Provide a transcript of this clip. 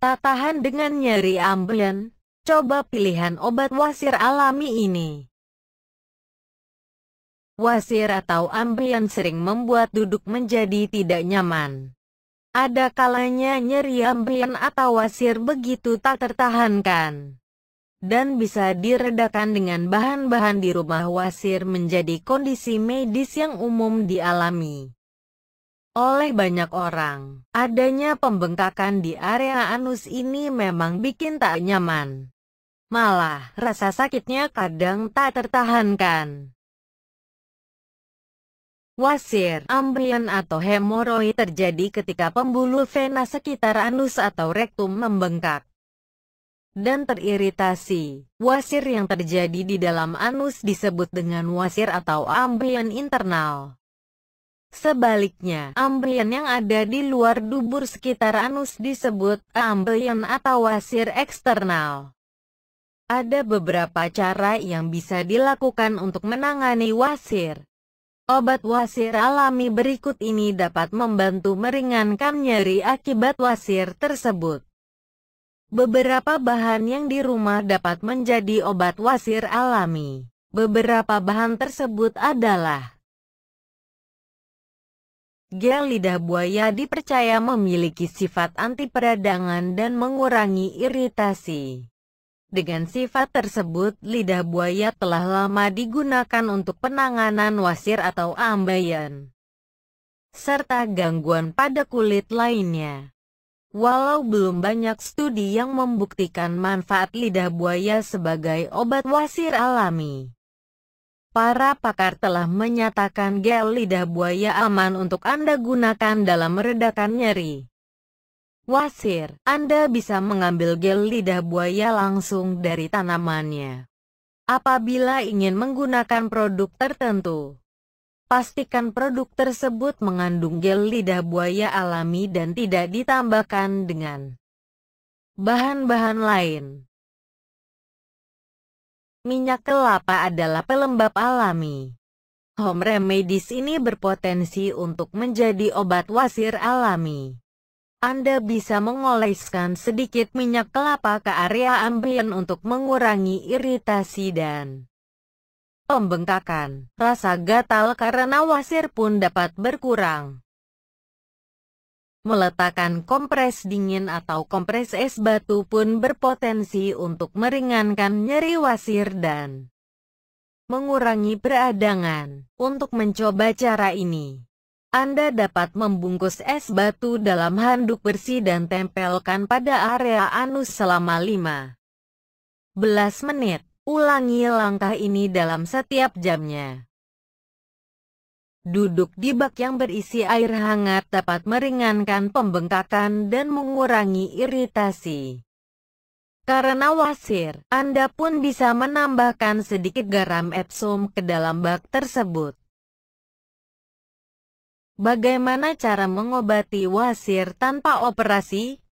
Tak tahan dengan nyeri ambeien, coba pilihan obat wasir alami ini. Wasir atau ambeien sering membuat duduk menjadi tidak nyaman. Ada kalanya nyeri ambeien atau wasir begitu tak tertahankan. Dan bisa diredakan dengan bahan-bahan di rumah wasir menjadi kondisi medis yang umum dialami oleh banyak orang. Adanya pembengkakan di area anus ini memang bikin tak nyaman. Malah, rasa sakitnya kadang tak tertahankan. Wasir, ambeien atau hemoroid terjadi ketika pembuluh vena sekitar anus atau rektum membengkak dan teriritasi. Wasir yang terjadi di dalam anus disebut dengan wasir atau ambeien internal. Sebaliknya, ambeien yang ada di luar dubur sekitar anus disebut ambeien atau wasir eksternal. Ada beberapa cara yang bisa dilakukan untuk menangani wasir. Obat wasir alami berikut ini dapat membantu meringankan nyeri akibat wasir tersebut. Beberapa bahan yang di rumah dapat menjadi obat wasir alami. Beberapa bahan tersebut adalah Gel lidah buaya dipercaya memiliki sifat anti peradangan dan mengurangi iritasi. Dengan sifat tersebut, lidah buaya telah lama digunakan untuk penanganan wasir atau ambeien, serta gangguan pada kulit lainnya. Walau belum banyak studi yang membuktikan manfaat lidah buaya sebagai obat wasir alami, Para pakar telah menyatakan gel lidah buaya aman untuk Anda gunakan dalam meredakan nyeri. Wasir, Anda bisa mengambil gel lidah buaya langsung dari tanamannya. Apabila ingin menggunakan produk tertentu, pastikan produk tersebut mengandung gel lidah buaya alami dan tidak ditambahkan dengan bahan-bahan lain. Minyak kelapa adalah pelembab alami. Home remedies ini berpotensi untuk menjadi obat wasir alami. Anda bisa mengoleskan sedikit minyak kelapa ke area ambien untuk mengurangi iritasi dan pembengkakan. Rasa gatal karena wasir pun dapat berkurang. Meletakkan kompres dingin atau kompres es batu pun berpotensi untuk meringankan nyeri wasir dan mengurangi peradangan. Untuk mencoba cara ini, Anda dapat membungkus es batu dalam handuk bersih dan tempelkan pada area anus selama 15 menit. Ulangi langkah ini dalam setiap jamnya. Duduk di bak yang berisi air hangat dapat meringankan pembengkakan dan mengurangi iritasi. Karena wasir, Anda pun bisa menambahkan sedikit garam Epsom ke dalam bak tersebut. Bagaimana cara mengobati wasir tanpa operasi?